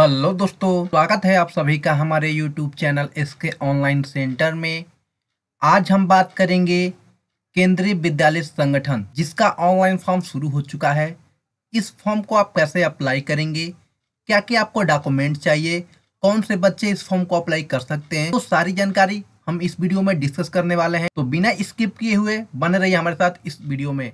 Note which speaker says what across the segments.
Speaker 1: hello दोस्तों स्वागत है आप सभी का हमारे यूट्यूब चैनल इसके ऑनलाइन सेंटर में आज हम बात करेंगे केंद्रीय विद्यालय संगठन जिसका ऑनलाइन फॉर्म शुरू हो चुका है इस फॉर्म को आप कैसे अप्लाई करेंगे क्या क्या आपको डॉक्यूमेंट चाहिए कौन से बच्चे इस फॉर्म को अप्लाई कर सकते हैं तो सारी जानकारी हम इस वीडियो में डिस्कस करने वाले हैं तो बिना स्किप किए हुए बने रहिए हमारे साथ इस वीडियो में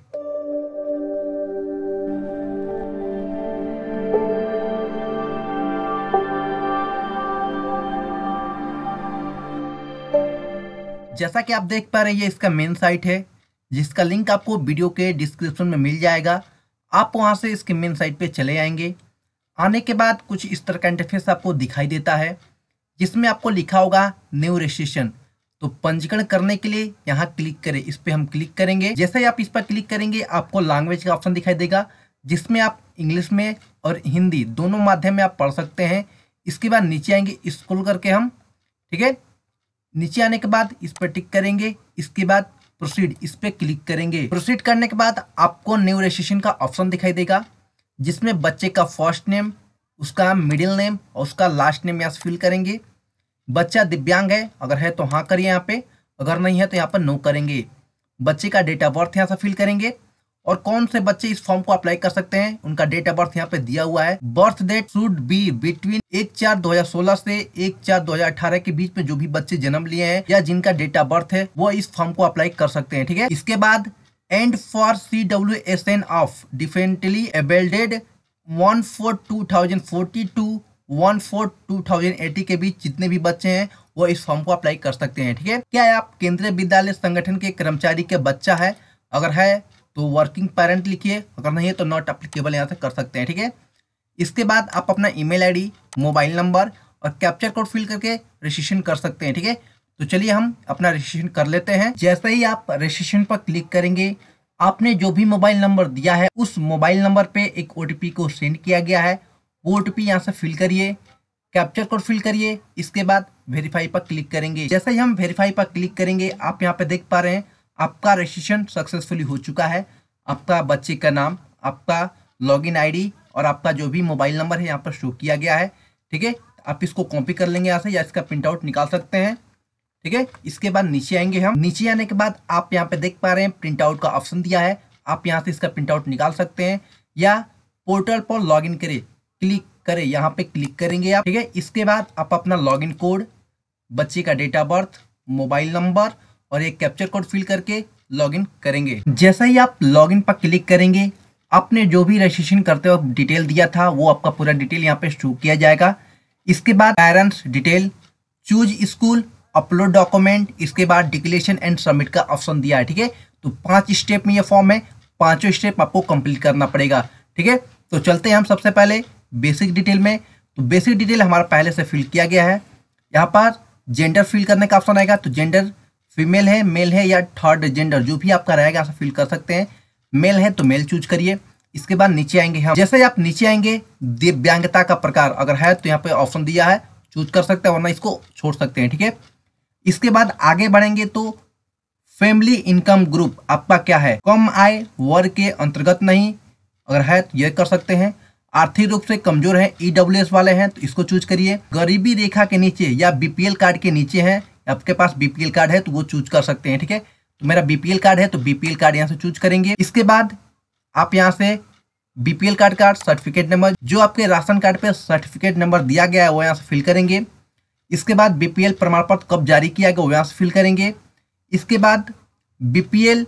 Speaker 1: जैसा कि आप देख पा रहे हैं ये इसका मेन साइट है जिसका लिंक आपको वीडियो के डिस्क्रिप्शन में मिल जाएगा आप वहाँ से इसके मेन साइट पे चले आएंगे आने के बाद कुछ इस तरह का इंटरफेस आपको दिखाई देता है जिसमें आपको लिखा होगा न्यू रजिस्ट्रेशन तो पंजीकरण करने के लिए यहाँ क्लिक करें इस पर हम क्लिक करेंगे जैसे ही आप इस पर क्लिक करेंगे आपको लैंग्वेज का ऑप्शन दिखाई देगा जिसमें आप इंग्लिश में और हिंदी दोनों माध्यम में आप पढ़ सकते हैं इसके बाद नीचे आएंगे स्कूल करके हम ठीक है नीचे आने के बाद इस पर टिक करेंगे इसके बाद प्रोसीड इस पर क्लिक करेंगे प्रोसीड करने के बाद आपको न्यू रजिस्ट्रेशन का ऑप्शन दिखाई देगा जिसमें बच्चे का फर्स्ट नेम उसका मिडिल नेम और उसका लास्ट नेम यहाँ से फिल करेंगे बच्चा दिव्यांग है अगर है तो हाँ करिए यहाँ पे अगर नहीं है तो यहाँ पर नो करेंगे बच्चे का डेट ऑफ बर्थ यहाँ से फिल करेंगे और कौन से बच्चे इस फॉर्म को अप्लाई कर सकते हैं उनका डेट ऑफ बर्थ यहाँ पे दिया हुआ है birth date should be between एक चार दो हजार सोलह से एक चार दो हजार अठारह के बीच में जो भी बच्चे जन्म लिए हैं या जिनका डेट ऑफ बर्थ है वो इस फॉर्म को अप्लाई कर सकते हैं ठीक है इसके बाद and for C W S N of differently abled one four two thousand forty two one four two thousand eighty के बीच जितने भी बच्चे हैं वो इस फॉर्म को अप्लाई कर सकते हैं ठीक है क्या आप केंद्रीय विद्यालय संगठन के कर्मचारी के बच्चा है अगर है तो वर्किंग पेरेंट लिखिए अगर नहीं है तो नॉट अप्लीकेबल यहाँ से कर सकते हैं ठीक है इसके बाद आप अपना ईमेल आईडी मोबाइल नंबर और कैप्चर कोड फिल करके रजिस्ट्रेशन कर सकते हैं ठीक है तो चलिए हम अपना रजिस्ट्रेशन कर लेते हैं जैसे ही आप रजिस्ट्रेशन पर क्लिक करेंगे आपने जो भी मोबाइल नंबर दिया है उस मोबाइल नंबर पे एक ओ को सेंड किया गया है वो ओ टी यहाँ से फिल करिए कैप्चर कोड फिल करिए इसके बाद वेरीफाई पर क्लिक करेंगे जैसे ही हम वेरीफाई पर क्लिक करेंगे आप यहाँ पे देख पा रहे हैं आपका रजिस्ट्रेशन सक्सेसफुली हो चुका है आपका बच्चे का नाम आपका लॉगिन आईडी और आपका जो भी मोबाइल नंबर है यहाँ पर शो किया गया है ठीक है आप इसको कॉपी कर लेंगे यहाँ से या इसका प्रिंट आउट निकाल सकते हैं ठीक है इसके बाद नीचे आएंगे हम नीचे आने के बाद आप यहाँ पे देख पा रहे हैं प्रिंट आउट का ऑप्शन दिया है आप यहाँ से इसका प्रिंट आउट निकाल सकते हैं या पोर्टल पर लॉग इन करें क्लिक करें यहाँ पे क्लिक करेंगे आप ठीक है इसके बाद आप अपना लॉग कोड बच्चे का date of birth mobile number और एक कैप्चर कोड फिल करके लॉगिन करेंगे जैसा ही आप लॉगिन पर क्लिक करेंगे आपने जो भी रजिस्ट्रेशन करते वक्त डिटेल दिया था वो आपका पूरा डिटेल यहाँ पे शो किया जाएगा इसके बाद parents detail choose school upload document इसके बाद डिक्लेरेशन एंड सबमिट का ऑप्शन दिया है ठीक है तो पांच स्टेप में ये फॉर्म है पांचों स्टेप आपको कंप्लीट करना पड़ेगा ठीक है तो चलते हैं हम सबसे पहले बेसिक डिटेल में तो बेसिक डिटेल हमारा पहले से फिल किया गया है यहाँ पर जेंडर फिल करने का ऑप्शन आएगा तो जेंडर फीमेल है मेल है या थर्ड जेंडर जो भी आपका रहेगा आप फिल कर सकते हैं मेल है तो मेल चूज करिए इसके बाद नीचे आएंगे हम जैसे आप नीचे आएंगे दिव्यांगता का प्रकार अगर है तो यहाँ पे ऑप्शन दिया है चूज कर सकते हैं वरना इसको छोड़ सकते हैं ठीक है इसके बाद आगे बढ़ेंगे तो फैमिली इनकम ग्रुप आपका क्या है कम आय वर्ग के अंतर्गत नहीं अगर है तो यह कर सकते हैं आर्थिक रूप से कमजोर है ईडब्ल्यूएस e वाले हैं तो इसको चूज करिए गरीबी रेखा के नीचे या बीपीएल कार्ड के नीचे है आपके पास बीपीएल कार्ड है तो वो चूज कर सकते हैं ठीक है तो मेरा बीपीएल कार्ड है तो बीपीएल कार्ड यहाँ से चूज करेंगे इसके बाद आप यहाँ से बीपीएल कार्ड का सर्टिफिकेट नंबर जो आपके राशन कार्ड पर सर्टिफिकेट नंबर दिया गया है वो यहाँ से फिल करेंगे इसके बाद बीपीएल प्रमाण पत्र कब जारी किया गया वो यहाँ से फिल करेंगे इसके बाद बीपीएल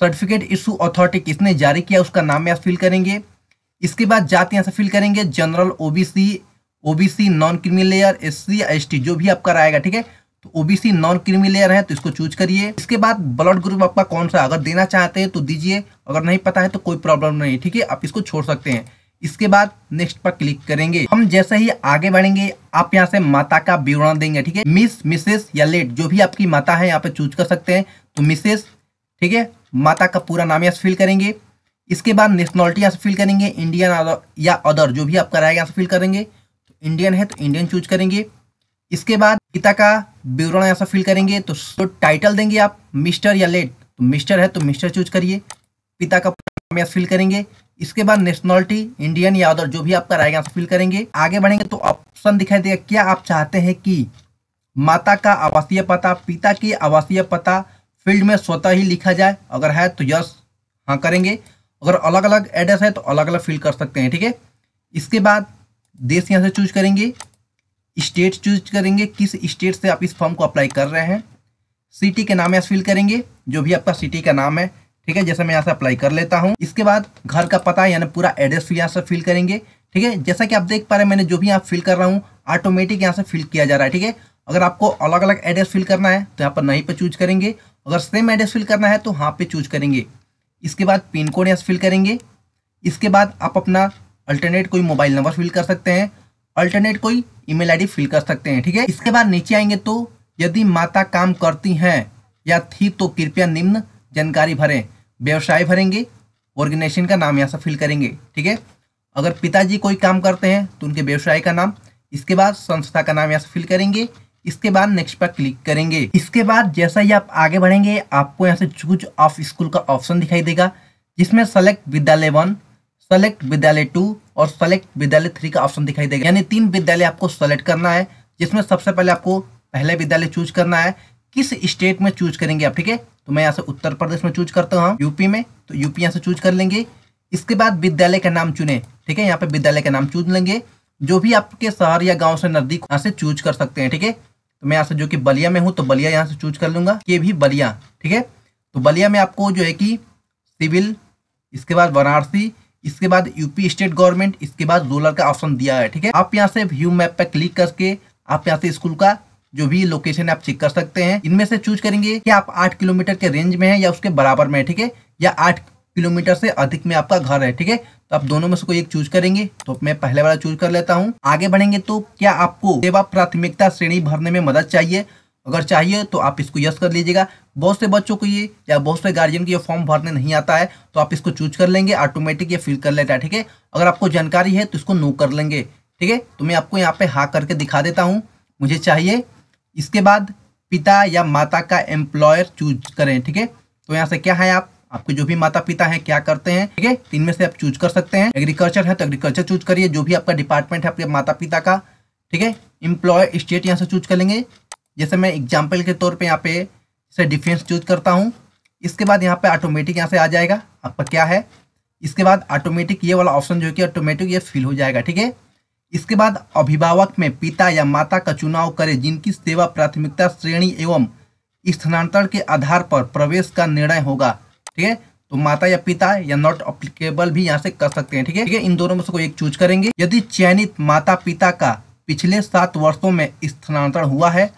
Speaker 1: सर्टिफिकेट इशू अथॉरिटी किसने जारी किया उसका नाम यहाँ से फिल करेंगे इसके बाद जाति यहाँ से फिल करेंगे general OBC OBC non criminal layer S C जो भी आपका रहेगा ठीक है तो ओबीसी नॉन क्रीमी लेयर है तो इसको चूज करिए इसके बाद ब्लड ग्रुप आपका कौन सा अगर देना चाहते हैं तो दीजिए अगर नहीं पता है तो कोई प्रॉब्लम नहीं ठीक है आप इसको छोड़ सकते हैं इसके बाद नेक्स्ट पर क्लिक करेंगे हम जैसे ही आगे बढ़ेंगे आप यहाँ से माता का विवरण देंगे ठीक है मिस मिसेस या लेट जो भी आपकी माता है यहाँ पे चूज कर सकते हैं तो मिसेस ठीक है माता का पूरा नाम यहाँ से फिल करेंगे इसके बाद नेशनलिटी यहाँ से फिल करेंगे इंडियन या अदर जो भी आपका रहेगा यहाँ से फिल करेंगे तो इंडियन है तो इंडियन चूज करेंगे इसके बाद पिता का विवरण ऐसा फिल करेंगे तो, तो टाइटल देंगे आप मिस्टर या लेट तो मिस्टर है तो मिस्टर चूज करिए पिता का या फिल करेंगे इसके बाद नेशनलिटी इंडियन या अदर जो भी आपका रहेगा फिल करेंगे आगे बढ़ेंगे तो ऑप्शन दिखाई देगा क्या आप चाहते हैं कि माता का आवासीय पता पिता की आवासीय पता फील्ड में स्वतः ही लिखा जाए अगर है तो यस हाँ करेंगे अगर अलग अलग एड्रेस है तो अलग अलग फिल कर सकते हैं ठीक है इसके बाद देश यहाँ से चूज करेंगे स्टेट चूज करेंगे किस स्टेट से आप इस फॉर्म को अप्लाई कर रहे हैं सिटी के नाम यहाँ फिल करेंगे जो भी आपका सिटी का नाम है ठीक है जैसे मैं यहाँ से अप्लाई कर लेता हूँ इसके बाद घर का पता यानी पूरा एड्रेस भी यहाँ से फिल करेंगे ठीक है जैसा कि आप देख पा रहे हैं मैंने जो भी यहाँ फिल कर रहा हूँ ऑटोमेटिक यहाँ से फिल किया जा रहा है ठीक है अगर आपको अलग अलग एड्रेस फिल करना है तो यहाँ पर नहीं पर चूज करेंगे अगर सेम एड्रेस फिल करना है तो हाँ पे चूज करेंगे इसके बाद पिन कोड यहाँ से फिल करेंगे इसके बाद आप अपना अल्टरनेट कोई मोबाइल नंबर फिल कर सकते हैं अल्टरनेट कोई ईमेल आईडी फिल कर सकते हैं ठीक है इसके बाद नीचे आएंगे तो यदि माता काम करती हैं या थी तो कृपया निम्न जानकारी भरें व्यवसाय भरेंगे ऑर्गेनाइजेशन का नाम यहाँ से फिल करेंगे ठीक है अगर पिताजी कोई काम करते हैं तो उनके व्यवसाय का नाम इसके बाद संस्था का नाम यहाँ से फिल करेंगे इसके बाद नेक्स्ट पर क्लिक करेंगे इसके बाद जैसा ही आप आगे बढ़ेंगे आपको यहाँ से चूज ऑफ स्कूल का ऑप्शन दिखाई देगा जिसमें सेलेक्ट विद्यालय वन सेलेक्ट विद्यालय टू और सेलेक्ट विद्यालय थ्री का ऑप्शन दिखाई देगा यानी तीन विद्यालय आपको सेलेक्ट करना है जिसमें सबसे पहले आपको पहले विद्यालय चूज करना है किस स्टेट में चूज करेंगे आप ठीक है तो मैं यहाँ से उत्तर प्रदेश में चूज करता हूँ यूपी में तो यूपी यहाँ से चूज कर लेंगे इसके बाद विद्यालय का नाम चुने ठीक है यहाँ पे विद्यालय का नाम चूज लेंगे जो भी आपके शहर या गांव से नजदीक यहाँ से चूज कर सकते हैं ठीक है तो मैं यहाँ से जो कि बलिया में हूँ तो बलिया यहाँ से चूज कर लूंगा ये भी बलिया ठीक है तो बलिया में आपको जो है कि सिविल इसके बाद वाराणसी इसके बाद यूपी स्टेट गवर्नमेंट इसके बाद रोलर का ऑप्शन दिया है ठीक है आप यहाँ से व्यू मैप पर क्लिक करके आप यहाँ से स्कूल का जो भी लोकेशन है आप चेक कर सकते हैं इनमें से चूज करेंगे कि आप आठ किलोमीटर के रेंज में है या उसके बराबर में है ठीक है या आठ किलोमीटर से अधिक में आपका घर है ठीक है तो आप दोनों में से कोई एक चूज करेंगे तो मैं पहले वाला चूज कर लेता हूँ आगे बढ़ेंगे तो क्या आपको सेवा प्राथमिकता श्रेणी भरने में मदद चाहिए अगर चाहिए तो आप इसको यस कर लीजिएगा बहुत से बच्चों को ये या बहुत से गार्जियन को ये फॉर्म भरने नहीं आता है तो आप इसको चूज कर लेंगे ऑटोमेटिक ये फिल कर लेता है ठीक है अगर आपको जानकारी है तो इसको नो कर लेंगे ठीक है तो मैं आपको यहाँ पे हाँ करके दिखा देता हूँ मुझे चाहिए इसके बाद पिता या माता का एम्प्लॉयर चूज करें ठीक है तो यहाँ से क्या है आप आपके जो भी माता पिता हैं क्या करते हैं ठीक है तीन तो में से आप चूज कर सकते हैं एग्रीकल्चर है तो एग्रीकल्चर चूज करिए जो भी आपका डिपार्टमेंट है आपके माता पिता का ठीक है एम्प्लॉय स्टेट यहाँ से चूज कर लेंगे जैसे मैं एग्जाम्पल के तौर पर यहाँ पे से डिफेंस चूज करता हूँ इसके बाद यहाँ पे ऑटोमेटिक यहाँ से आ जाएगा आपका क्या है इसके बाद ऑटोमेटिक ये वाला ऑप्शन जो है कि ऑटोमेटिक ये फिल हो जाएगा ठीक है इसके बाद अभिभावक में पिता या माता का चुनाव करें जिनकी सेवा प्राथमिकता श्रेणी एवं स्थानांतरण के आधार पर प्रवेश का निर्णय होगा ठीक है तो माता या पिता या नॉट अप्लीकेबल भी यहाँ से कर सकते हैं ठीक है इन दोनों में से कोई एक चूज करेंगे यदि चयनित माता पिता का पिछले सात वर्षों में स्थानांतरण हुआ है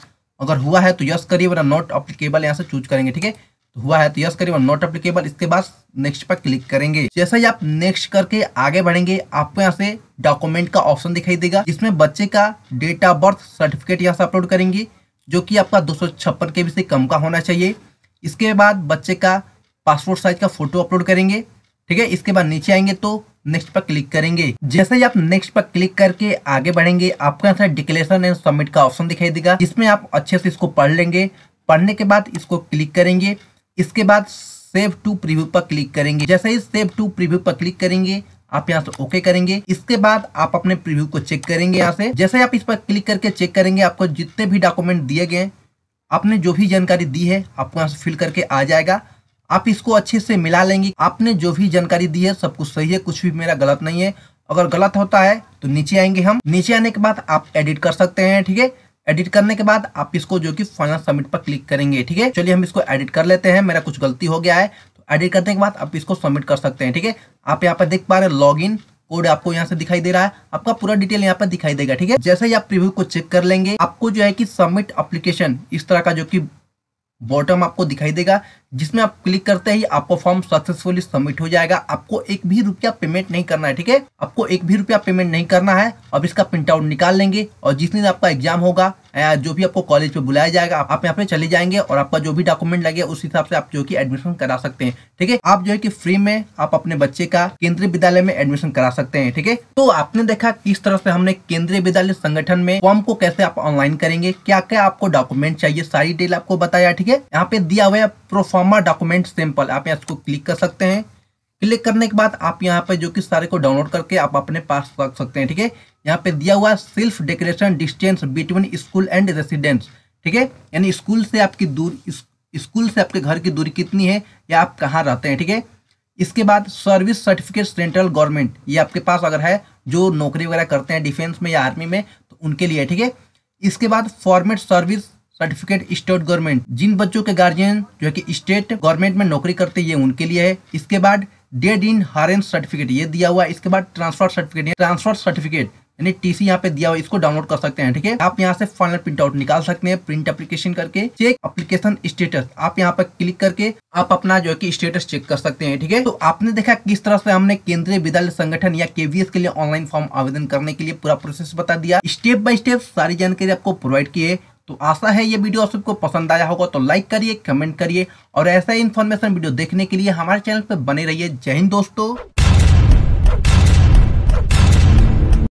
Speaker 1: अगर हुआ है तो यस करिए वरना नॉट अप्लीकेबल यहाँ से चूज करेंगे ठीक है तो हुआ है तो यस करिए वरना नॉट अप्लीकेबल इसके बाद नेक्स्ट पर क्लिक करेंगे जैसा ही आप नेक्स्ट करके आगे बढ़ेंगे आपको यहाँ से डॉक्यूमेंट का ऑप्शन दिखाई देगा इसमें बच्चे का डेट ऑफ बर्थ सर्टिफिकेट यहाँ से अपलोड करेंगे जो कि आपका दो सौ से कम का होना चाहिए इसके बाद बच्चे का पासपोर्ट साइज का फोटो अपलोड करेंगे ठीक है इसके बाद नीचे आएंगे तो नेक्स्ट पर क्लिक करेंगे जैसे ही आप नेक्स्ट पर क्लिक करके आगे बढ़ेंगे आपको यहाँ डिक्लेरेशन एंड सबमिट का ऑप्शन दिखाई देगा इसमें आप अच्छे से इसको पढ़ लेंगे पढ़ने के बाद इसको क्लिक करेंगे इसके बाद सेव टू प्रीव्यू पर क्लिक करेंगे जैसे ही सेव टू प्रीव्यू पर क्लिक करेंगे आप यहाँ से ओके करेंगे इसके बाद आप अपने प्रीव्यू को चेक करेंगे यहाँ से जैसे आप इस पर क्लिक करके चेक करेंगे आपको जितने भी डॉक्यूमेंट दिए गए आपने जो भी जानकारी दी है आपको यहाँ से फिल करके आ जाएगा आप इसको अच्छे से मिला लेंगे आपने जो भी जानकारी दी है सब कुछ सही है कुछ भी मेरा गलत नहीं है अगर गलत होता है तो नीचे आएंगे हम नीचे आने के बाद आप एडिट कर सकते हैं ठीक है एडिट करने के बाद आप इसको जो कि फाइनल सबमिट पर क्लिक करेंगे ठीक है चलिए हम इसको एडिट कर लेते हैं मेरा कुछ गलती हो गया है तो एडिट करने के बाद आप इसको सबमिट कर सकते हैं ठीक है आप यहाँ पर देख पा रहे लॉग लॉग कोड आपको यहाँ से दिखाई दे रहा है आपका पूरा डिटेल यहाँ पर दिखाई देगा ठीक है जैसे ही आप प्रिव्यू को चेक कर लेंगे आपको जो है कि सबमिट अप्लीकेशन इस तरह का जो कि बॉटम आपको दिखाई देगा जिसमें आप क्लिक करते ही आपको फॉर्म सक्सेसफुली सबमिट हो जाएगा आपको एक भी रुपया पेमेंट नहीं करना है ठीक है आपको एक भी रुपया पेमेंट नहीं करना है अब इसका प्रिंट आउट निकाल लेंगे और जिस दिन आपका एग्जाम होगा जो भी आपको कॉलेज पे बुलाया जाएगा आप यहाँ पे चले जाएंगे और आपका जो भी डॉक्यूमेंट लगे उस हिसाब से आप जो की एडमिशन करा सकते हैं ठीक है आप जो है की फ्री में आप अपने बच्चे का केंद्रीय विद्यालय में एडमिशन करा सकते हैं ठीक है तो आपने देखा किस तरह से हमने केंद्रीय विद्यालय संगठन में फॉर्म को कैसे आप ऑनलाइन करेंगे क्या क्या आपको डॉक्यूमेंट चाहिए सारी डिटेल आपको बताया ठीक है यहाँ पे दिया हुआ प्रोफॉर्म ट्रॉमा डॉक्यूमेंट सिंपल आप यहाँ इसको क्लिक कर सकते हैं क्लिक करने के बाद आप यहाँ पे जो कि सारे को डाउनलोड करके आप अपने पास रख सकते हैं ठीक है यहाँ पे दिया हुआ self declaration distance between school and residence ठीक है यानी स्कूल से आपकी दूर स्कूल से आपके घर की दूरी कितनी है या आप कहाँ रहते हैं ठीक है इसके बाद सर्विस सर्टिफिकेट सेंट्रल गवर्नमेंट ये आपके पास अगर है जो नौकरी वगैरह करते हैं डिफेंस में या आर्मी में तो उनके लिए ठीक है इसके बाद format service certificate state government जिन बच्चों के गार्जियन जो है कि स्टेट गवर्नमेंट में नौकरी करते हैं उनके लिए है इसके बाद डेड इन हारेंस सर्टिफिकेट ये दिया हुआ है इसके बाद ट्रांसफर सर्टिफिकेट ट्रांसफर सर्टिफिकेट यानी टीसी यहाँ पे दिया हुआ इसको डाउनलोड कर सकते हैं ठीक है आप यहाँ से फाइनल प्रिंट आउट निकाल सकते हैं प्रिंट एप्लीकेशन करके चेक एप्लीकेशन स्टेटस आप यहाँ पर क्लिक करके आप अपना जो है कि स्टेटस चेक कर सकते हैं ठीक है तो आपने देखा किस तरह से हमने केंद्रीय विद्यालय संगठन या केवीएस के लिए ऑनलाइन फॉर्म आवेदन करने के लिए पूरा प्रोसेस बता दिया स्टेप बाय स्टेप सारी जानकारी आपको प्रोवाइड की है तो आशा है ये वीडियो आप सबको पसंद आया होगा तो लाइक करिए कमेंट करिए और ऐसा इन्फॉर्मेशन वीडियो देखने के लिए हमारे चैनल पर बने रहिए जय हिंद दोस्तों